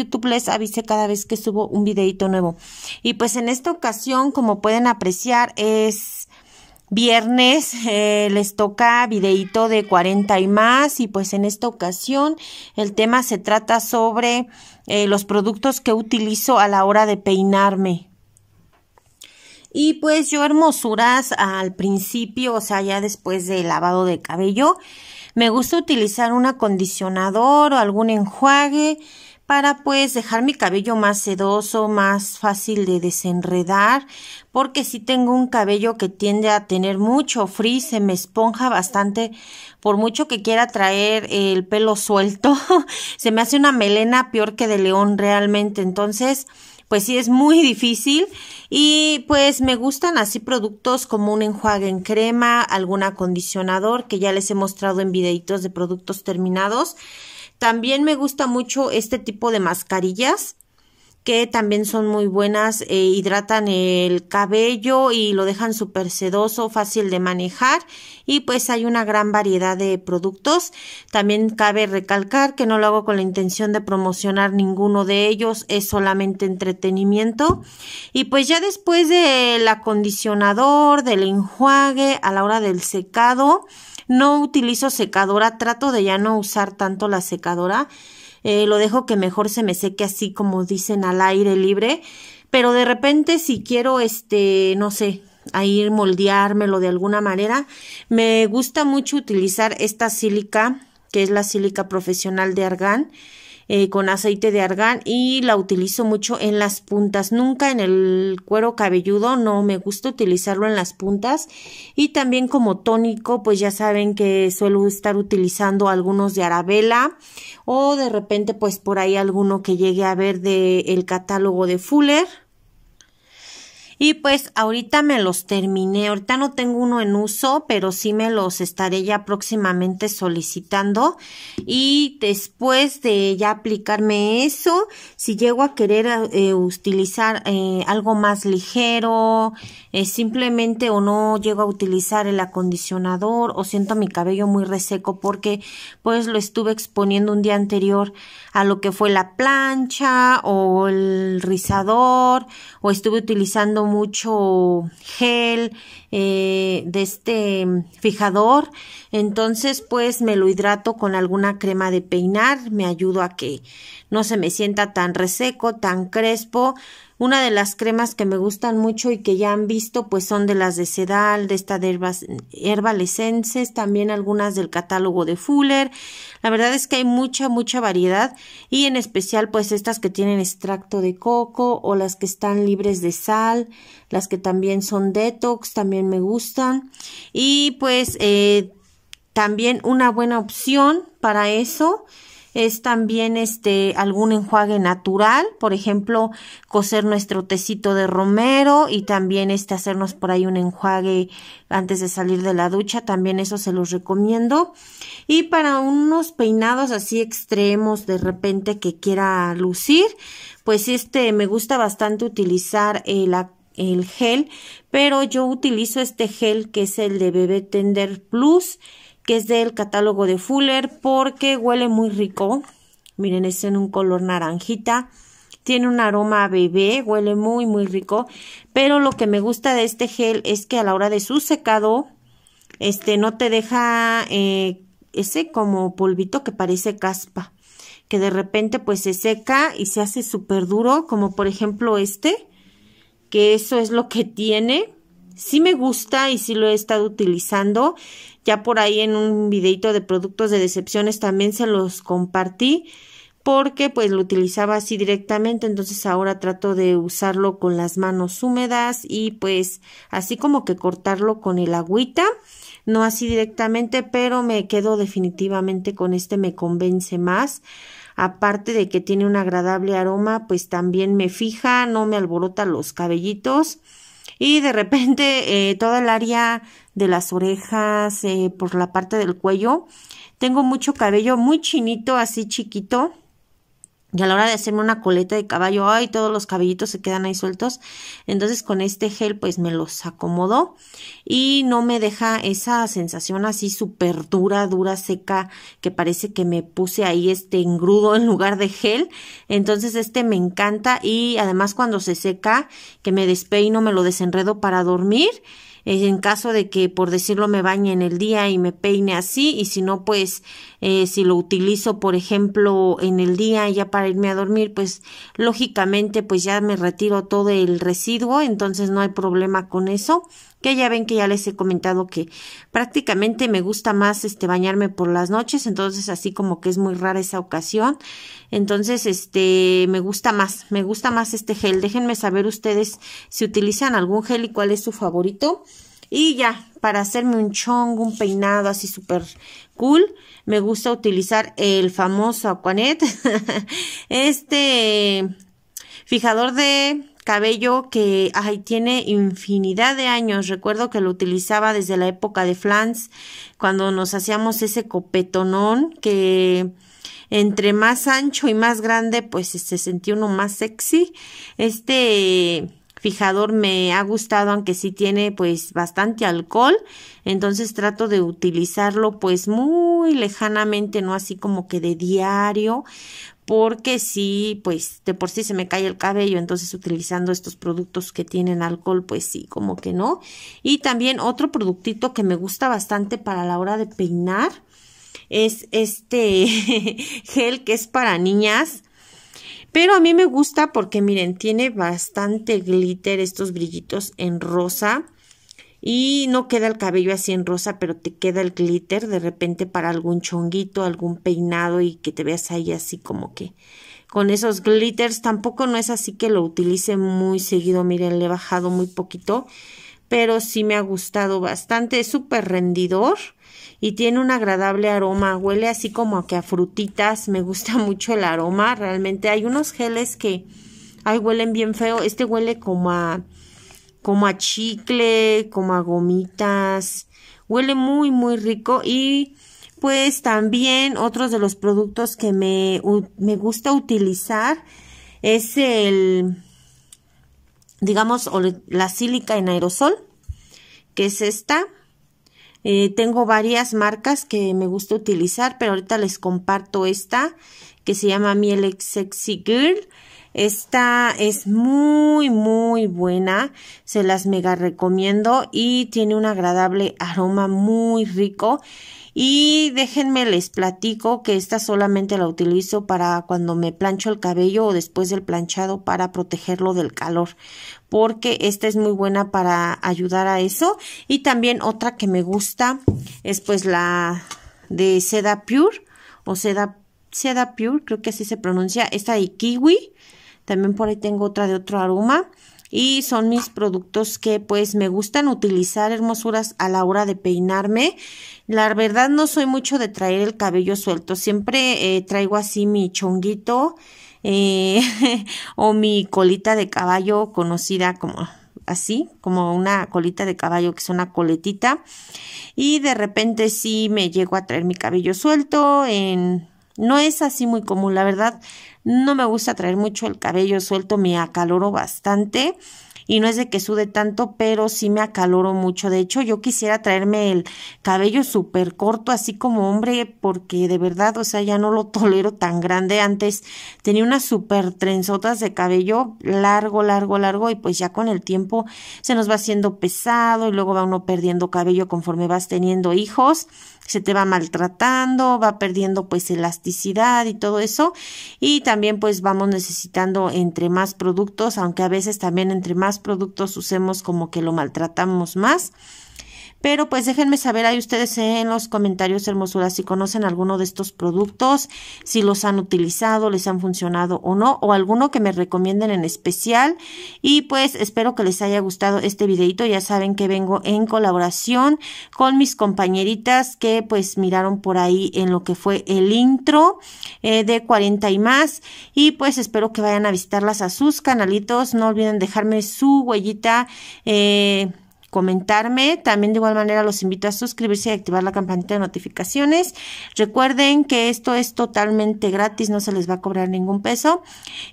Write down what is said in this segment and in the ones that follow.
YouTube les avise cada vez que subo un videito nuevo. Y pues en esta ocasión, como pueden apreciar, es viernes, eh, les toca videito de 40 y más y pues en esta ocasión el tema se trata sobre eh, los productos que utilizo a la hora de peinarme. Y pues yo hermosuras al principio, o sea, ya después del lavado de cabello, me gusta utilizar un acondicionador o algún enjuague para pues dejar mi cabello más sedoso, más fácil de desenredar, porque si tengo un cabello que tiende a tener mucho frizz, se me esponja bastante, por mucho que quiera traer el pelo suelto, se me hace una melena peor que de león realmente, entonces pues sí es muy difícil y pues me gustan así productos como un enjuague en crema, algún acondicionador que ya les he mostrado en videitos de productos terminados también me gusta mucho este tipo de mascarillas que también son muy buenas, eh, hidratan el cabello y lo dejan súper sedoso, fácil de manejar y pues hay una gran variedad de productos. También cabe recalcar que no lo hago con la intención de promocionar ninguno de ellos, es solamente entretenimiento. Y pues ya después del acondicionador, del enjuague, a la hora del secado, no utilizo secadora, trato de ya no usar tanto la secadora eh, lo dejo que mejor se me seque así como dicen al aire libre, pero de repente si quiero, este, no sé, a ir moldeármelo de alguna manera, me gusta mucho utilizar esta sílica que es la sílica profesional de argán, eh, con aceite de argán y la utilizo mucho en las puntas, nunca en el cuero cabelludo, no me gusta utilizarlo en las puntas y también como tónico, pues ya saben que suelo estar utilizando algunos de Arabella o de repente pues por ahí alguno que llegue a ver de el catálogo de Fuller y pues ahorita me los terminé. Ahorita no tengo uno en uso, pero sí me los estaré ya próximamente solicitando. Y después de ya aplicarme eso, si llego a querer eh, utilizar eh, algo más ligero, eh, simplemente o no llego a utilizar el acondicionador o siento mi cabello muy reseco porque pues lo estuve exponiendo un día anterior a lo que fue la plancha o el rizador o estuve utilizando mucho gel, eh, de este mm, fijador. Entonces, pues me lo hidrato con alguna crema de peinar, me ayudo a que no se me sienta tan reseco, tan crespo. Una de las cremas que me gustan mucho y que ya han visto, pues son de las de Sedal, de esta de herbas, también algunas del catálogo de Fuller. La verdad es que hay mucha, mucha variedad y en especial pues estas que tienen extracto de coco o las que están libres de sal, las que también son detox, también me gustan. Y pues eh, también una buena opción para eso es también este algún enjuague natural, por ejemplo, coser nuestro tecito de romero y también este hacernos por ahí un enjuague antes de salir de la ducha, también eso se los recomiendo. Y para unos peinados así extremos de repente que quiera lucir, pues este me gusta bastante utilizar la el gel, pero yo utilizo este gel que es el de Bebé Tender Plus, que es del catálogo de Fuller, porque huele muy rico. Miren, es en un color naranjita. Tiene un aroma a bebé, huele muy muy rico, pero lo que me gusta de este gel es que a la hora de su secado, este no te deja eh, ese como polvito que parece caspa, que de repente pues se seca y se hace súper duro, como por ejemplo este, que eso es lo que tiene. Sí me gusta y si lo he estado utilizando. Ya por ahí en un videito de productos de decepciones también se los compartí porque pues lo utilizaba así directamente, entonces ahora trato de usarlo con las manos húmedas y pues así como que cortarlo con el agüita, no así directamente, pero me quedo definitivamente con este, me convence más aparte de que tiene un agradable aroma, pues también me fija, no me alborota los cabellitos y de repente eh, toda el área de las orejas, eh, por la parte del cuello. Tengo mucho cabello muy chinito, así chiquito. Y a la hora de hacerme una coleta de caballo, ay, todos los cabellitos se quedan ahí sueltos. Entonces con este gel pues me los acomodo y no me deja esa sensación así súper dura, dura, seca, que parece que me puse ahí este engrudo en lugar de gel. Entonces este me encanta y además cuando se seca, que me despeino, me lo desenredo para dormir eh, en caso de que por decirlo me bañe en el día y me peine así y si no pues eh, si lo utilizo por ejemplo en el día ya para irme a dormir pues lógicamente pues ya me retiro todo el residuo entonces no hay problema con eso que ya ven que ya les he comentado que prácticamente me gusta más este bañarme por las noches, entonces así como que es muy rara esa ocasión. Entonces, este me gusta más, me gusta más este gel. Déjenme saber ustedes si utilizan algún gel y cuál es su favorito. Y ya, para hacerme un chongo, un peinado así súper cool, me gusta utilizar el famoso Aquanet. este fijador de cabello que tiene infinidad de años. Recuerdo que lo utilizaba desde la época de Flans, cuando nos hacíamos ese copetonón que entre más ancho y más grande, pues este, se sentía uno más sexy. Este fijador me ha gustado, aunque sí tiene pues bastante alcohol, entonces trato de utilizarlo pues muy lejanamente, no así como que de diario, porque sí, pues de por sí se me cae el cabello, entonces utilizando estos productos que tienen alcohol, pues sí, como que no. Y también otro productito que me gusta bastante para la hora de peinar es este gel que es para niñas pero a mí me gusta porque miren, tiene bastante glitter estos brillitos en rosa. Y no queda el cabello así en rosa, pero te queda el glitter de repente para algún chonguito, algún peinado y que te veas ahí así como que con esos glitters. Tampoco no es así que lo utilice muy seguido, miren, le he bajado muy poquito pero sí me ha gustado bastante. Es súper rendidor y tiene un agradable aroma. Huele así como a que a frutitas. Me gusta mucho el aroma. Realmente hay unos geles que, ay, huelen bien feo. Este huele como a, como a chicle, como a gomitas. Huele muy, muy rico y pues también otros de los productos que me, me gusta utilizar es el digamos, la sílica en aerosol, que es esta. Eh, tengo varias marcas que me gusta utilizar, pero ahorita les comparto esta que se llama Miel Sexy Girl. Esta es muy, muy buena. Se las mega recomiendo y tiene un agradable aroma muy rico. Y déjenme les platico que esta solamente la utilizo para cuando me plancho el cabello o después del planchado para protegerlo del calor. Porque esta es muy buena para ayudar a eso. Y también otra que me gusta es pues la de seda pure o seda, seda pure, creo que así se pronuncia. Esta de kiwi también por ahí tengo otra de otro aroma. Y son mis productos que pues me gustan utilizar hermosuras a la hora de peinarme. La verdad no soy mucho de traer el cabello suelto. Siempre eh, traigo así mi chonguito eh, o mi colita de caballo conocida como así, como una colita de caballo que es una coletita. Y de repente sí me llego a traer mi cabello suelto en no es así muy común, la verdad. No me gusta traer mucho el cabello suelto, me acaloro bastante y no es de que sude tanto, pero sí me acaloro mucho. De hecho, yo quisiera traerme el cabello súper corto, así como hombre, porque de verdad, o sea, ya no lo tolero tan grande. Antes tenía unas súper trenzotas de cabello largo, largo, largo, y pues ya con el tiempo se nos va haciendo pesado y luego va uno perdiendo cabello conforme vas teniendo hijos se te va maltratando, va perdiendo pues elasticidad y todo eso. Y también pues vamos necesitando entre más productos, aunque a veces también entre más productos usemos como que lo maltratamos más pero pues déjenme saber ahí ustedes en los comentarios, hermosuras, si conocen alguno de estos productos, si los han utilizado, les han funcionado o no, o alguno que me recomienden en especial. Y pues espero que les haya gustado este videito. Ya saben que vengo en colaboración con mis compañeritas que pues miraron por ahí en lo que fue el intro eh, de 40 y más. Y pues espero que vayan a visitarlas a sus canalitos. No olviden dejarme su huellita. Eh, comentarme. También de igual manera los invito a suscribirse y activar la campanita de notificaciones. Recuerden que esto es totalmente gratis, no se les va a cobrar ningún peso.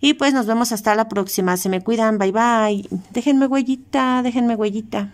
Y pues nos vemos hasta la próxima. Se me cuidan, bye bye. Déjenme huellita, déjenme huellita.